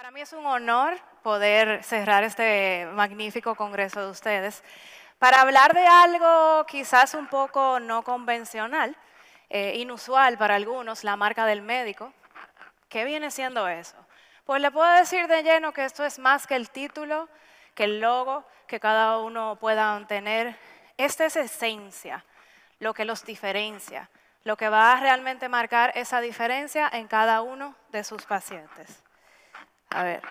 Para mí es un honor poder cerrar este magnífico congreso de ustedes para hablar de algo quizás un poco no convencional, eh, inusual para algunos, la marca del médico. ¿Qué viene siendo eso? Pues le puedo decir de lleno que esto es más que el título, que el logo que cada uno pueda tener. Esta es esencia, lo que los diferencia, lo que va a realmente marcar esa diferencia en cada uno de sus pacientes. A ver.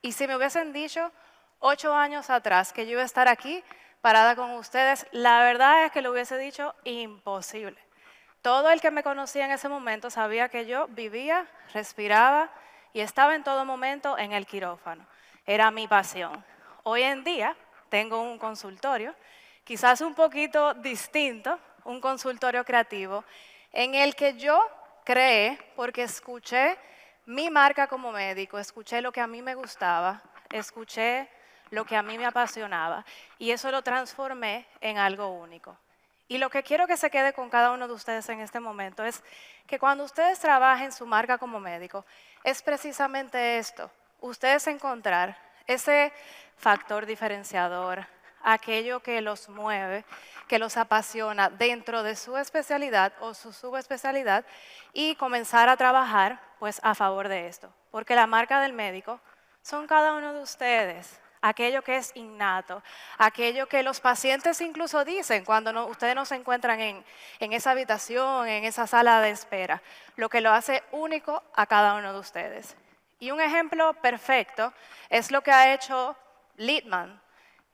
Y si me hubiesen dicho ocho años atrás que yo iba a estar aquí parada con ustedes, la verdad es que lo hubiese dicho imposible. Todo el que me conocía en ese momento sabía que yo vivía, respiraba y estaba en todo momento en el quirófano. Era mi pasión. Hoy en día tengo un consultorio, quizás un poquito distinto, un consultorio creativo, en el que yo creé porque escuché mi marca como médico, escuché lo que a mí me gustaba, escuché lo que a mí me apasionaba y eso lo transformé en algo único. Y lo que quiero que se quede con cada uno de ustedes en este momento es que cuando ustedes trabajen su marca como médico, es precisamente esto, ustedes encontrar ese factor diferenciador, aquello que los mueve, que los apasiona dentro de su especialidad o su subespecialidad y comenzar a trabajar pues a favor de esto, porque la marca del médico son cada uno de ustedes, aquello que es innato, aquello que los pacientes incluso dicen cuando ustedes no se encuentran en, en esa habitación, en esa sala de espera, lo que lo hace único a cada uno de ustedes. Y un ejemplo perfecto es lo que ha hecho Littman.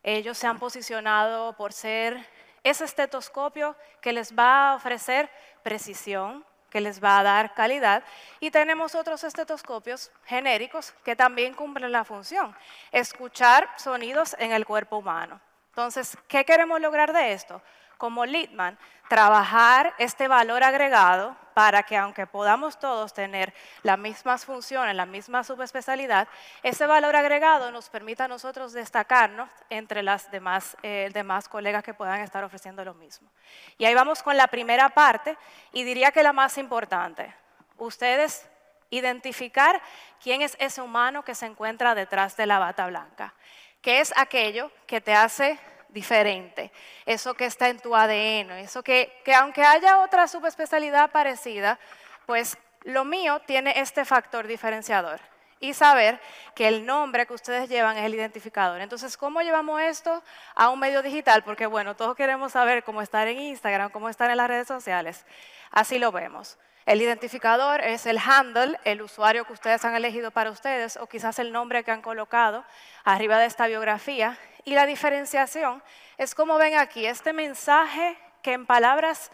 Ellos se han posicionado por ser ese estetoscopio que les va a ofrecer precisión, que les va a dar calidad. Y tenemos otros estetoscopios genéricos que también cumplen la función, escuchar sonidos en el cuerpo humano. Entonces, ¿qué queremos lograr de esto? como Litman, trabajar este valor agregado para que aunque podamos todos tener las mismas funciones, la misma subespecialidad, ese valor agregado nos permita a nosotros destacarnos entre las demás, eh, demás colegas que puedan estar ofreciendo lo mismo. Y ahí vamos con la primera parte y diría que la más importante. Ustedes identificar quién es ese humano que se encuentra detrás de la bata blanca, ¿Qué es aquello que te hace diferente, eso que está en tu ADN, eso que, que aunque haya otra subespecialidad parecida, pues lo mío tiene este factor diferenciador y saber que el nombre que ustedes llevan es el identificador. Entonces, ¿cómo llevamos esto a un medio digital? Porque bueno, todos queremos saber cómo estar en Instagram, cómo estar en las redes sociales. Así lo vemos. El identificador es el handle, el usuario que ustedes han elegido para ustedes o quizás el nombre que han colocado arriba de esta biografía. Y la diferenciación es como ven aquí, este mensaje que en palabras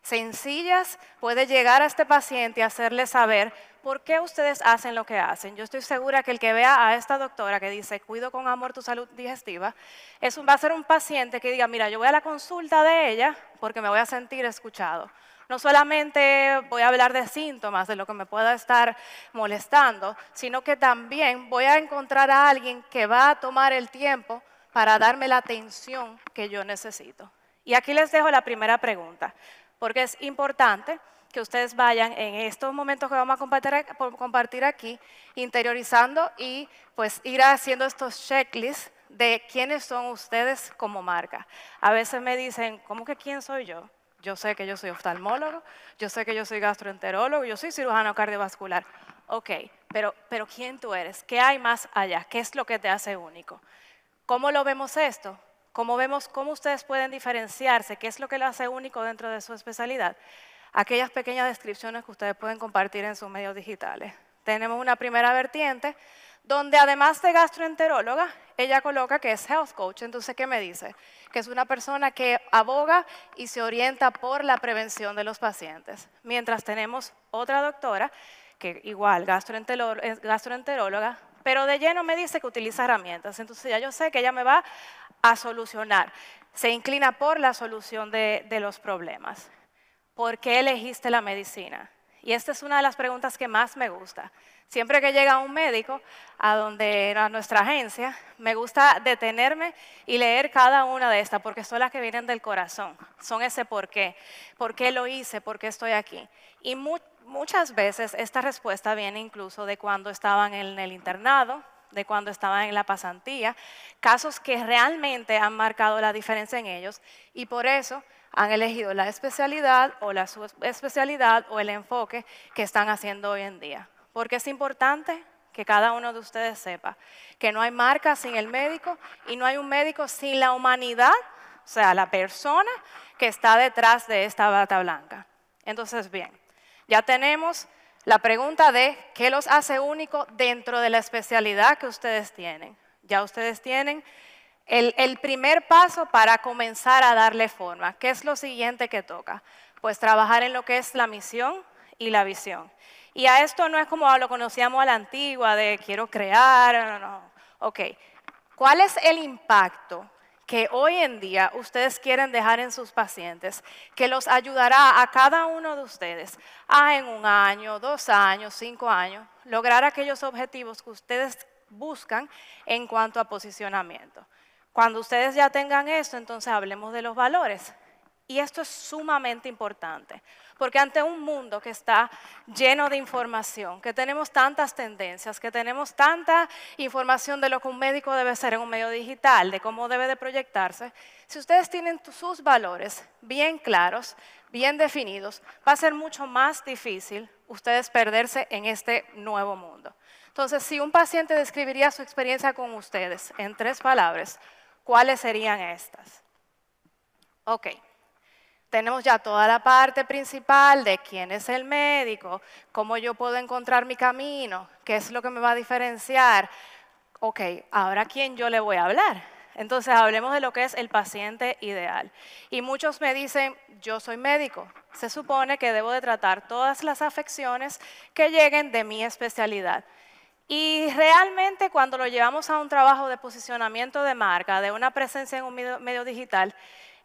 sencillas puede llegar a este paciente y hacerle saber por qué ustedes hacen lo que hacen. Yo estoy segura que el que vea a esta doctora que dice, cuido con amor tu salud digestiva, es va a ser un paciente que diga, mira, yo voy a la consulta de ella porque me voy a sentir escuchado no solamente voy a hablar de síntomas, de lo que me pueda estar molestando, sino que también voy a encontrar a alguien que va a tomar el tiempo para darme la atención que yo necesito. Y aquí les dejo la primera pregunta, porque es importante que ustedes vayan en estos momentos que vamos a compartir, aquí, interiorizando y pues ir haciendo estos checklists de quiénes son ustedes como marca. A veces me dicen, ¿cómo que quién soy yo? Yo sé que yo soy oftalmólogo, yo sé que yo soy gastroenterólogo, yo soy cirujano cardiovascular. Ok, pero, pero ¿quién tú eres? ¿Qué hay más allá? ¿Qué es lo que te hace único? ¿Cómo lo vemos esto? ¿Cómo vemos cómo ustedes pueden diferenciarse? ¿Qué es lo que lo hace único dentro de su especialidad? Aquellas pequeñas descripciones que ustedes pueden compartir en sus medios digitales. Tenemos una primera vertiente donde además de gastroenteróloga, ella coloca que es health coach. Entonces, ¿qué me dice? Que es una persona que aboga y se orienta por la prevención de los pacientes. Mientras tenemos otra doctora, que igual gastroenteróloga, pero de lleno me dice que utiliza herramientas. Entonces ya yo sé que ella me va a solucionar. Se inclina por la solución de, los problemas. ¿Por qué elegiste la medicina? Y esta es una de las preguntas que más me gusta. Siempre que llega un médico a donde a nuestra agencia, me gusta detenerme y leer cada una de estas porque son las que vienen del corazón. Son ese por qué, por qué lo hice, por qué estoy aquí. Y muchas veces esta respuesta viene incluso de cuando estaban en el internado, de cuando estaban en la pasantía, casos que realmente han marcado la diferencia en ellos y por eso han elegido la especialidad o la subespecialidad o el enfoque que están haciendo hoy en día porque es importante que cada uno de ustedes sepa que no hay marca sin el médico y no hay un médico sin la humanidad, o sea, la persona que está detrás de esta bata blanca. Entonces, bien, ya tenemos la pregunta de qué los hace único dentro de la especialidad que ustedes tienen. Ya ustedes tienen el, el, primer paso para comenzar a darle forma. ¿Qué es lo siguiente que toca? Pues trabajar en lo que es la misión y la visión. Y a esto no es como ah, lo conocíamos a la antigua, de quiero crear, no, no, Ok, ¿cuál es el impacto que hoy en día ustedes quieren dejar en sus pacientes, que los ayudará a cada uno de ustedes a en un año, dos años, cinco años, lograr aquellos objetivos que ustedes buscan en cuanto a posicionamiento. Cuando ustedes ya tengan eso, entonces hablemos de los valores. Y esto es sumamente importante, porque ante un mundo que está lleno de información, que tenemos tantas tendencias, que tenemos tanta información de lo que un médico debe ser en un medio digital, de cómo debe de proyectarse, si ustedes tienen sus valores bien claros, bien definidos, va a ser mucho más difícil ustedes perderse en este nuevo mundo. Entonces, si un paciente describiría su experiencia con ustedes en tres palabras, ¿cuáles serían estas? Ok. Tenemos ya toda la parte principal de quién es el médico, cómo yo puedo encontrar mi camino, qué es lo que me va a diferenciar. Ok, ahora a quién yo le voy a hablar. Entonces hablemos de lo que es el paciente ideal. Y muchos me dicen, yo soy médico, se supone que debo de tratar todas las afecciones que lleguen de mi especialidad. Y realmente cuando lo llevamos a un trabajo de posicionamiento de marca, de una presencia en un medio, medio digital,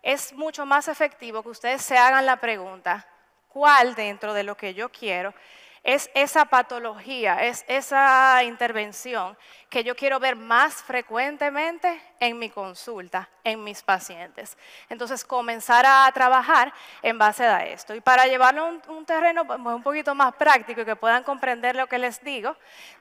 es mucho más efectivo que ustedes se hagan la pregunta, ¿cuál dentro de lo que yo quiero es esa patología, es esa intervención que yo quiero ver más frecuentemente en mi consulta, en mis pacientes. Entonces, comenzar a trabajar en base a esto. Y para llevarlo a un, terreno pues, un poquito más práctico y que puedan comprender lo que les digo,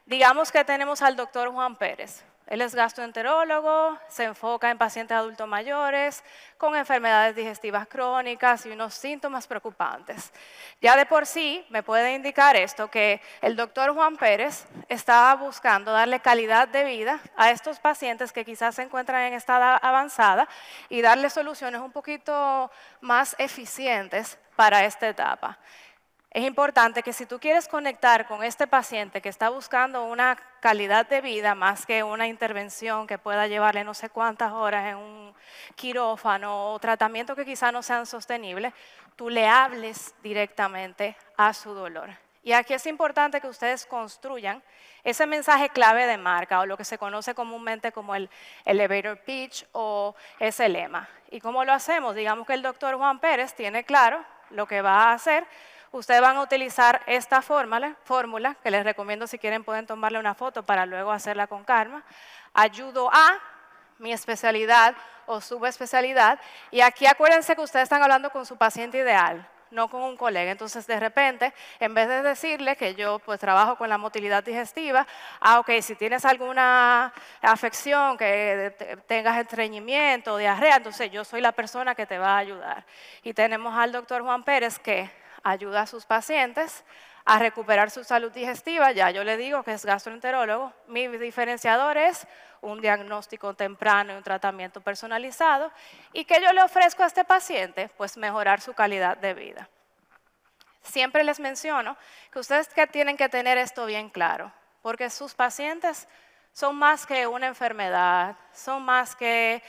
digamos que tenemos al doctor Juan Pérez. Él es gastroenterólogo, se enfoca en pacientes adultos mayores con enfermedades digestivas crónicas y unos síntomas preocupantes. Ya de por sí me puede indicar esto, que el doctor Juan Pérez estaba buscando darle calidad de vida a estos pacientes que quizás se encuentran en estado avanzada y darle soluciones un poquito más eficientes para esta etapa es importante que si tú quieres conectar con este paciente que está buscando una calidad de vida más que una intervención que pueda llevarle no sé cuántas horas en un quirófano o tratamiento que quizá no sean sostenibles, tú le hables directamente a su dolor. Y aquí es importante que ustedes construyan ese mensaje clave de marca o lo que se conoce comúnmente como el elevator pitch o ese lema. ¿Y cómo lo hacemos? Digamos que el doctor Juan Pérez tiene claro lo que va a hacer, ustedes van a utilizar esta fórmula, que les recomiendo si quieren pueden tomarle una foto para luego hacerla con calma. Ayudo a mi especialidad o subespecialidad. Y aquí acuérdense que ustedes están hablando con su paciente ideal, no con un colega. Entonces, de repente, en vez de decirle que yo pues trabajo con la motilidad digestiva, ah, ok, si tienes alguna afección, que tengas estreñimiento, diarrea, entonces yo soy la persona que te va a ayudar. Y tenemos al doctor Juan Pérez que ayuda a sus pacientes a recuperar su salud digestiva, ya yo le digo que es gastroenterólogo, mi diferenciador es un diagnóstico temprano y un tratamiento personalizado, y que yo le ofrezco a este paciente, pues mejorar su calidad de vida. Siempre les menciono que ustedes tienen que tener esto bien claro, porque sus pacientes son más que una enfermedad, son más que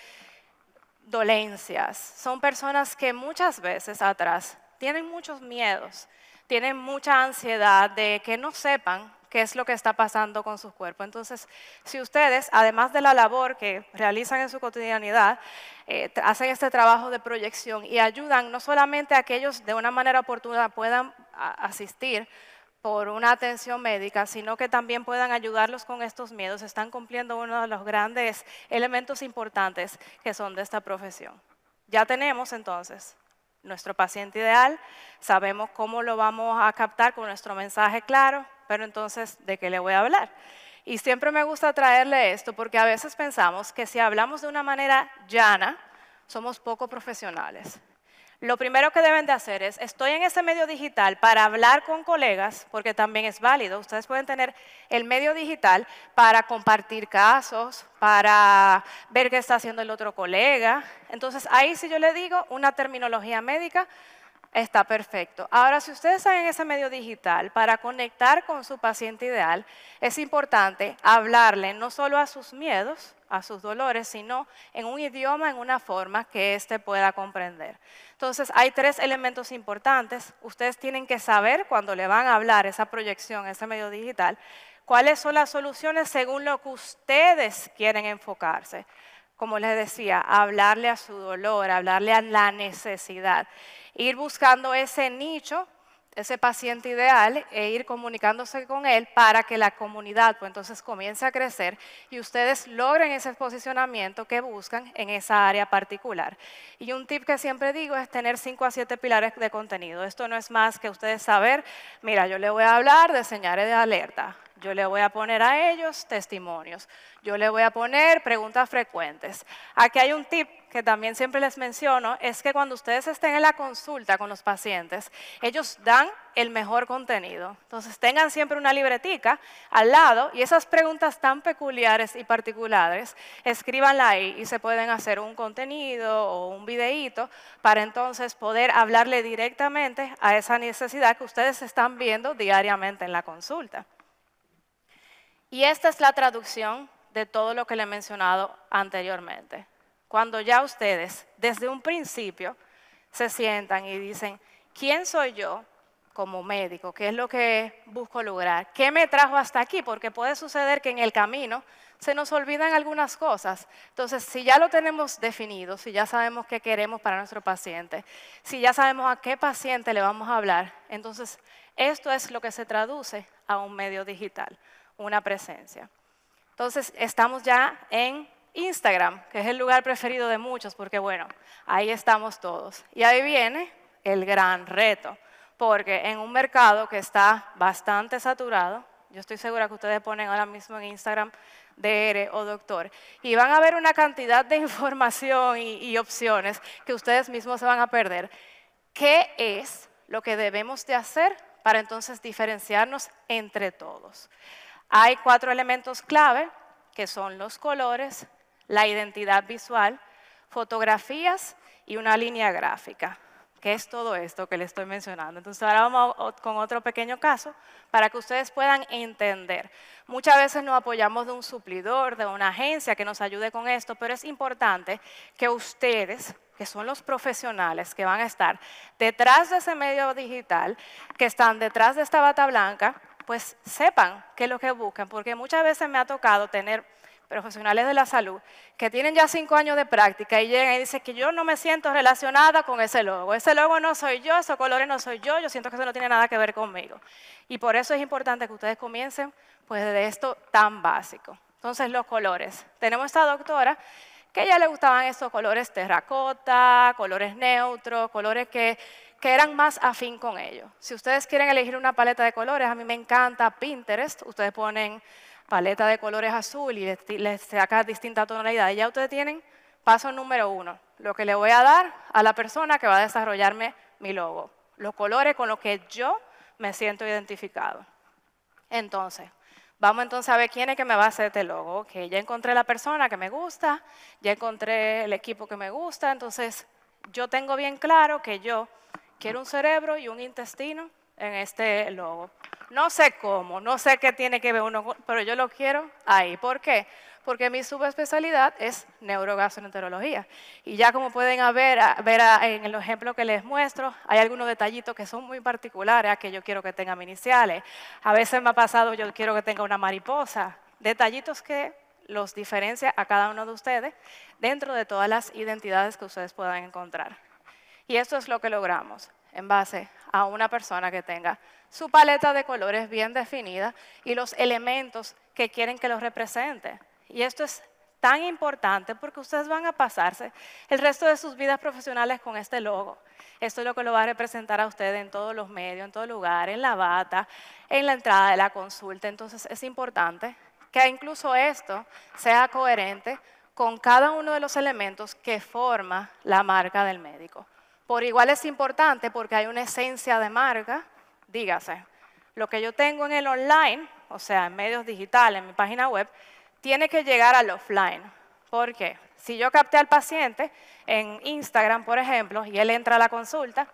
dolencias, son personas que muchas veces atrás tienen muchos miedos, tienen mucha ansiedad de que no sepan qué es lo que está pasando con su cuerpo. Entonces, si ustedes, además de la labor que realizan en su cotidianidad, eh, hacen este trabajo de proyección y ayudan no solamente a que ellos de una manera oportuna puedan asistir por una atención médica, sino que también puedan ayudarlos con estos miedos, están cumpliendo uno de los grandes elementos importantes que son de esta profesión. Ya tenemos entonces nuestro paciente ideal, sabemos cómo lo vamos a captar con nuestro mensaje claro, pero entonces, ¿de qué le voy a hablar? Y siempre me gusta traerle esto porque a veces pensamos que si hablamos de una manera llana, somos poco profesionales lo primero que deben de hacer es, estoy en ese medio digital para hablar con colegas, porque también es válido. Ustedes pueden tener el medio digital para compartir casos, para ver qué está haciendo el otro colega. Entonces, ahí si yo le digo una terminología médica Está perfecto. Ahora, si ustedes saben ese medio digital, para conectar con su paciente ideal, es importante hablarle no solo a sus miedos, a sus dolores, sino en un idioma, en una forma que éste pueda comprender. Entonces, hay tres elementos importantes. Ustedes tienen que saber cuando le van a hablar esa proyección, ese medio digital, cuáles son las soluciones según lo que ustedes quieren enfocarse como les decía, hablarle a su dolor, hablarle a la necesidad ir buscando ese nicho, ese paciente ideal, e ir comunicándose con él para que la comunidad pues, entonces comience a crecer y ustedes logren ese posicionamiento que buscan en esa área particular. Y un tip que siempre digo es tener 5 a 7 pilares de contenido. Esto no es más que ustedes saber, mira, yo le voy a hablar de señales de alerta yo le voy a poner a ellos testimonios. Yo le voy a poner preguntas frecuentes. Aquí hay un tip que también siempre les menciono, es que cuando ustedes estén en la consulta con los pacientes, ellos dan el mejor contenido. Entonces tengan siempre una libretica al lado y esas preguntas tan peculiares y particulares, escríbanla ahí y se pueden hacer un contenido o un videíto para entonces poder hablarle directamente a esa necesidad que ustedes están viendo diariamente en la consulta. Y esta es la traducción de todo lo que le he mencionado anteriormente. Cuando ya ustedes, desde un principio, se sientan y dicen, ¿quién soy yo como médico? ¿Qué es lo que busco lograr? ¿Qué me trajo hasta aquí? Porque puede suceder que en el camino se nos olvidan algunas cosas. Entonces, si ya lo tenemos definido, si ya sabemos qué queremos para nuestro paciente, si ya sabemos a qué paciente le vamos a hablar, entonces esto es lo que se traduce a un medio digital una presencia. Entonces, estamos ya en Instagram, que es el lugar preferido de muchos, porque bueno, ahí estamos todos. Y ahí viene el gran reto, porque en un mercado que está bastante saturado, yo estoy segura que ustedes ponen ahora mismo en Instagram DR o doctor, y van a ver una cantidad de información y, opciones que ustedes mismos se van a perder. ¿Qué es lo que debemos de hacer para entonces diferenciarnos entre todos? Hay cuatro elementos clave, que son los colores, la identidad visual, fotografías y una línea gráfica. que es todo esto que le estoy mencionando? Entonces ahora vamos con otro pequeño caso para que ustedes puedan entender. Muchas veces nos apoyamos de un suplidor, de una agencia que nos ayude con esto, pero es importante que ustedes, que son los profesionales que van a estar detrás de ese medio digital, que están detrás de esta bata blanca, pues sepan qué es lo que buscan, porque muchas veces me ha tocado tener profesionales de la salud que tienen ya cinco años de práctica y llegan y dicen que yo no me siento relacionada con ese logo, ese logo no soy yo, esos colores no soy yo, yo siento que eso no tiene nada que ver conmigo. Y por eso es importante que ustedes comiencen pues de esto tan básico. Entonces los colores. Tenemos esta doctora que a ella le gustaban esos colores terracota, colores neutros, colores que que eran más afín con ellos. Si ustedes quieren elegir una paleta de colores, a mí me encanta Pinterest, ustedes ponen paleta de colores azul y les, saca distinta tonalidad. Y Ya ustedes tienen paso número uno, lo que le voy a dar a la persona que va a desarrollarme mi logo, los colores con los que yo me siento identificado. Entonces, vamos entonces a ver quién es que me va a hacer este logo. Que ya encontré la persona que me gusta, ya encontré el equipo que me gusta, entonces yo tengo bien claro que yo Quiero un cerebro y un intestino en este logo. No sé cómo, no sé qué tiene que ver uno, pero yo lo quiero ahí. ¿Por qué? Porque mi subespecialidad es neurogastroenterología. Y ya como pueden ah, ver, ah, en el ejemplo que les muestro, hay algunos detallitos que son muy particulares, a ah, que yo quiero que tengan iniciales. A veces me ha pasado, yo quiero que tenga una mariposa. Detallitos que los diferencia a cada uno de ustedes dentro de todas las identidades que ustedes puedan encontrar. Y esto es lo que logramos en base a una persona que tenga su paleta de colores bien definida y los elementos que quieren que los represente. Y esto es tan importante porque ustedes van a pasarse el resto de sus vidas profesionales con este logo. Esto es lo que lo va a representar a ustedes en todos los medios, en todo lugar, en la bata, en la entrada de la consulta. Entonces es importante que incluso esto sea coherente con cada uno de los elementos que forma la marca del médico. Por igual es importante porque hay una esencia de marca, dígase. Lo que yo tengo en el online, o sea, en medios digitales, en mi página web, tiene que llegar al offline. ¿Por qué? Si yo capté al paciente en Instagram, por ejemplo, y él entra a la consulta,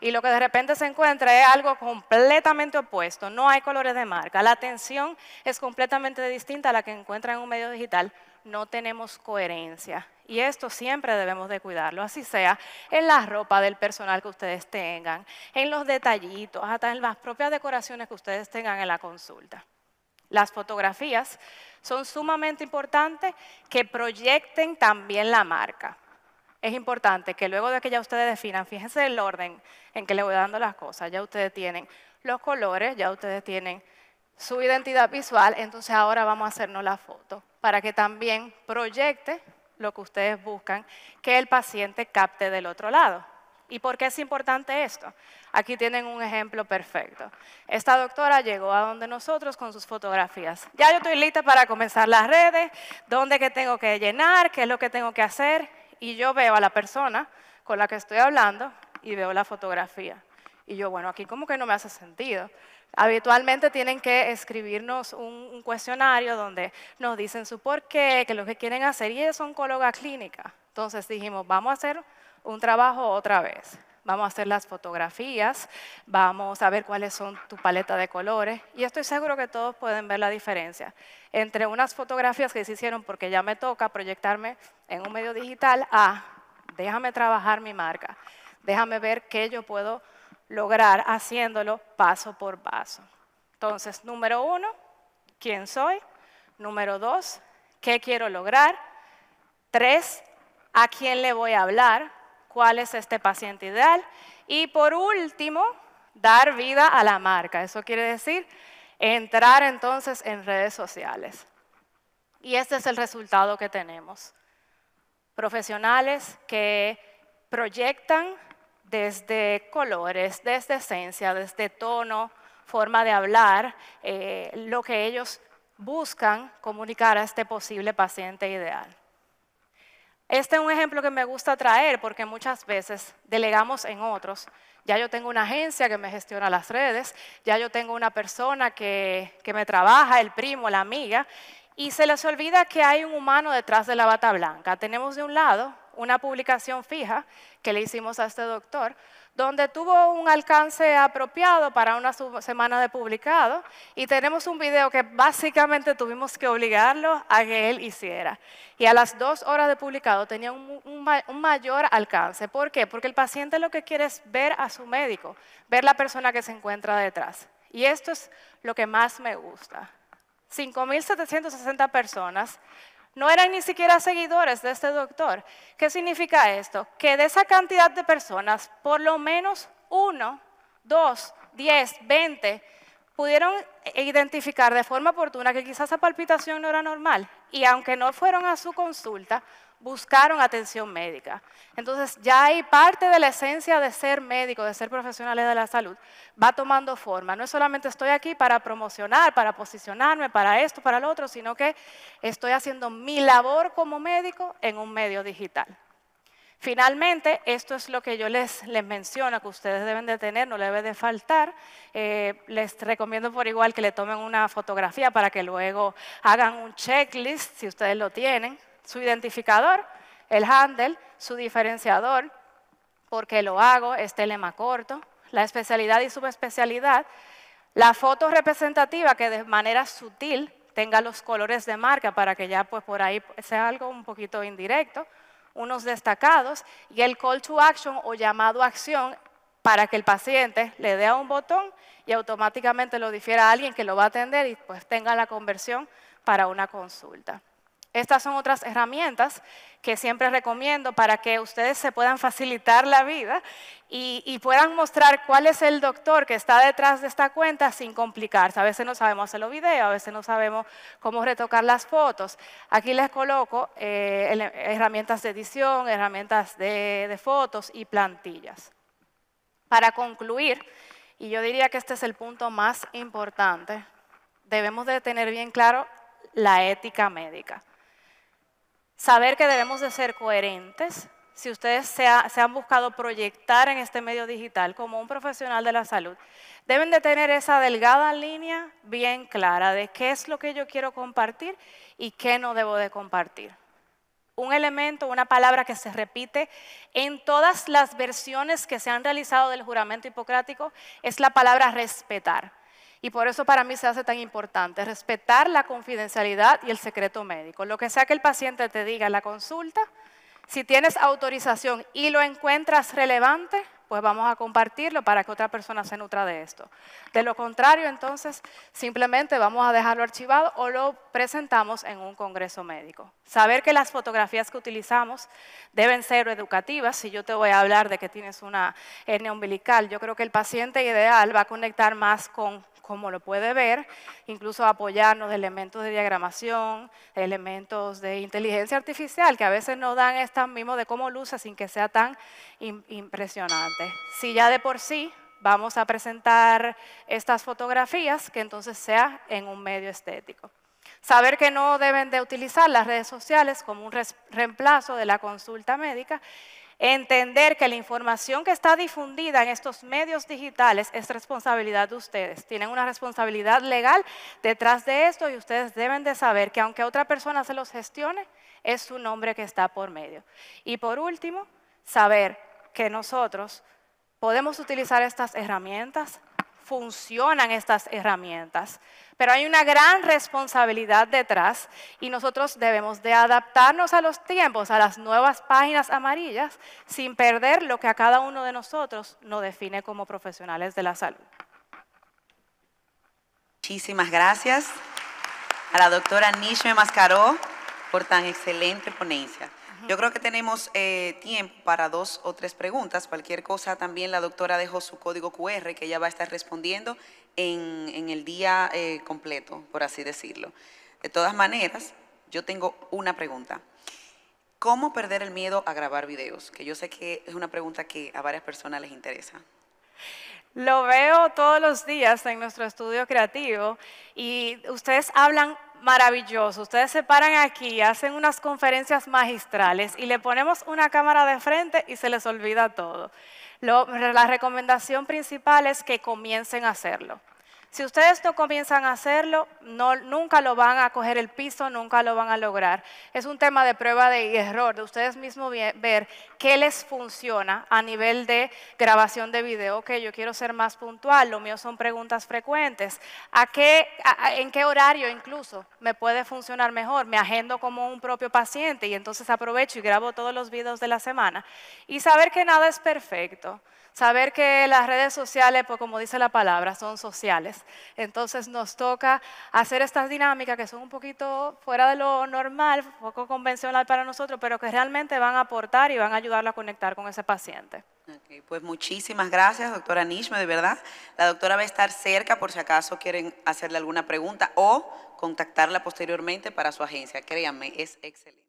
y lo que de repente se encuentra es algo completamente opuesto, no hay colores de marca, la atención es completamente distinta a la que encuentra en un medio digital, no tenemos coherencia. Y esto siempre debemos de cuidarlo, así sea en la ropa del personal que ustedes tengan, en los detallitos, hasta en las propias decoraciones que ustedes tengan en la consulta. Las fotografías son sumamente importantes que proyecten también la marca. Es importante que luego de que ya ustedes definan, fíjense el orden en que le voy dando las cosas, ya ustedes tienen los colores, ya ustedes tienen su identidad visual, entonces ahora vamos a hacernos la foto para que también proyecte lo que ustedes buscan, que el paciente capte del otro lado. ¿Y por qué es importante esto? Aquí tienen un ejemplo perfecto. Esta doctora llegó a donde nosotros con sus fotografías. Ya yo estoy lista para comenzar las redes, dónde que tengo que llenar, qué es lo que tengo que hacer. Y yo veo a la persona con la que estoy hablando y veo la fotografía. Y yo, bueno, aquí como que no me hace sentido. Habitualmente tienen que escribirnos un, cuestionario donde nos dicen su por qué, que lo que quieren hacer, y es oncóloga clínica. Entonces dijimos, vamos a hacer un trabajo otra vez. Vamos a hacer las fotografías, vamos a ver cuáles son tu paleta de colores y estoy seguro que todos pueden ver la diferencia entre unas fotografías que se hicieron porque ya me toca proyectarme en un medio digital a déjame trabajar mi marca, déjame ver qué yo puedo lograr haciéndolo paso por paso. Entonces, número uno, ¿quién soy? Número dos, ¿qué quiero lograr? Tres, ¿a quién le voy a hablar? ¿Cuál es este paciente ideal? Y por último, dar vida a la marca. Eso quiere decir entrar entonces en redes sociales. Y este es el resultado que tenemos. Profesionales que proyectan desde colores, desde esencia, desde tono, forma de hablar, eh, lo que ellos buscan comunicar a este posible paciente ideal. Este es un ejemplo que me gusta traer porque muchas veces delegamos en otros. Ya yo tengo una agencia que me gestiona las redes, ya yo tengo una persona que, que me trabaja, el primo, la amiga, y se les olvida que hay un humano detrás de la bata blanca. Tenemos de un lado una publicación fija que le hicimos a este doctor, donde tuvo un alcance apropiado para una semana de publicado y tenemos un video que básicamente tuvimos que obligarlo a que él hiciera. Y a las dos horas de publicado tenía un, mayor alcance. ¿Por qué? Porque el paciente lo que quiere es ver a su médico, ver la persona que se encuentra detrás. Y esto es lo que más me gusta. 5.760 personas no eran ni siquiera seguidores de este doctor. ¿Qué significa esto? Que de esa cantidad de personas, por lo menos uno, dos, diez, veinte, pudieron identificar de forma oportuna que quizás esa palpitación no era normal. Y aunque no fueron a su consulta, buscaron atención médica. Entonces ya hay parte de la esencia de ser médico, de ser profesionales de la salud, va tomando forma. No es solamente estoy aquí para promocionar, para posicionarme, para esto, para lo otro, sino que estoy haciendo mi labor como médico en un medio digital. Finalmente, esto es lo que yo les, menciono, que ustedes deben de tener, no le debe de faltar. Eh, les recomiendo por igual que le tomen una fotografía para que luego hagan un checklist, si ustedes lo tienen, su identificador, el handle, su diferenciador, por qué lo hago, este lema corto, la especialidad y subespecialidad, la foto representativa que de manera sutil tenga los colores de marca para que ya pues por ahí sea algo un poquito indirecto, unos destacados y el call to action o llamado a acción para que el paciente le dé a un botón y automáticamente lo difiera a alguien que lo va a atender y pues tenga la conversión para una consulta. Estas son otras herramientas que siempre recomiendo para que ustedes se puedan facilitar la vida y, puedan mostrar cuál es el doctor que está detrás de esta cuenta sin complicarse. A veces no sabemos hacer los videos, a veces no sabemos cómo retocar las fotos. Aquí les coloco eh, herramientas de edición, herramientas de, de fotos y plantillas. Para concluir, y yo diría que este es el punto más importante, debemos de tener bien claro la ética médica saber que debemos de ser coherentes. Si ustedes se, han buscado proyectar en este medio digital como un profesional de la salud, deben de tener esa delgada línea bien clara de qué es lo que yo quiero compartir y qué no debo de compartir. Un elemento, una palabra que se repite en todas las versiones que se han realizado del juramento hipocrático es la palabra respetar. Y por eso para mí se hace tan importante respetar la confidencialidad y el secreto médico. Lo que sea que el paciente te diga en la consulta, si tienes autorización y lo encuentras relevante, pues vamos a compartirlo para que otra persona se nutra de esto. De lo contrario, entonces, simplemente vamos a dejarlo archivado o lo presentamos en un congreso médico. Saber que las fotografías que utilizamos deben ser educativas. Si yo te voy a hablar de que tienes una hernia umbilical, yo creo que el paciente ideal va a conectar más con como lo puede ver, incluso apoyarnos de elementos de diagramación, elementos de inteligencia artificial, que a veces no dan estas mismo de cómo luce sin que sea tan impresionante. Si ya de por sí vamos a presentar estas fotografías, que entonces sea en un medio estético. Saber que no deben de utilizar las redes sociales como un reemplazo de la consulta médica entender que la información que está difundida en estos medios digitales es responsabilidad de ustedes. Tienen una responsabilidad legal detrás de esto y ustedes deben de saber que aunque otra persona se los gestione, es su nombre que está por medio. Y por último, saber que nosotros podemos utilizar estas herramientas funcionan estas herramientas. Pero hay una gran responsabilidad detrás y nosotros debemos de adaptarnos a los tiempos, a las nuevas páginas amarillas, sin perder lo que a cada uno de nosotros nos define como profesionales de la salud. Muchísimas gracias a la doctora Nishme Mascaró por tan excelente ponencia. Yo creo que tenemos eh, tiempo para dos o tres preguntas. Cualquier cosa también la doctora dejó su código QR que ella va a estar respondiendo en, el día eh, completo, por así decirlo. De todas maneras, yo tengo una pregunta. ¿Cómo perder el miedo a grabar videos? Que yo sé que es una pregunta que a varias personas les interesa. Lo veo todos los días en nuestro estudio creativo y ustedes hablan maravilloso. Ustedes se paran aquí, hacen unas conferencias magistrales y le ponemos una cámara de frente y se les olvida todo. la recomendación principal es que comiencen a hacerlo. Si ustedes no comienzan a hacerlo, nunca lo van a coger el piso, nunca lo van a lograr. Es un tema de prueba de error, de ustedes mismos ver qué les funciona a nivel de grabación de video. Que yo quiero ser más puntual, lo mío son preguntas frecuentes. ¿A qué, ¿En qué horario incluso me puede funcionar mejor? Me agendo como un propio paciente y entonces aprovecho y grabo todos los videos de la semana. Y saber que nada es perfecto. Saber que las redes sociales, pues como dice la palabra, son sociales. Entonces nos toca hacer estas dinámicas que son un poquito fuera de lo normal, poco convencional para nosotros, pero que realmente van a aportar y van a ayudarla a conectar con ese paciente. pues muchísimas gracias, doctora Nishme, de verdad. La doctora va a estar cerca por si acaso quieren hacerle alguna pregunta o contactarla posteriormente para su agencia. Créanme, es excelente.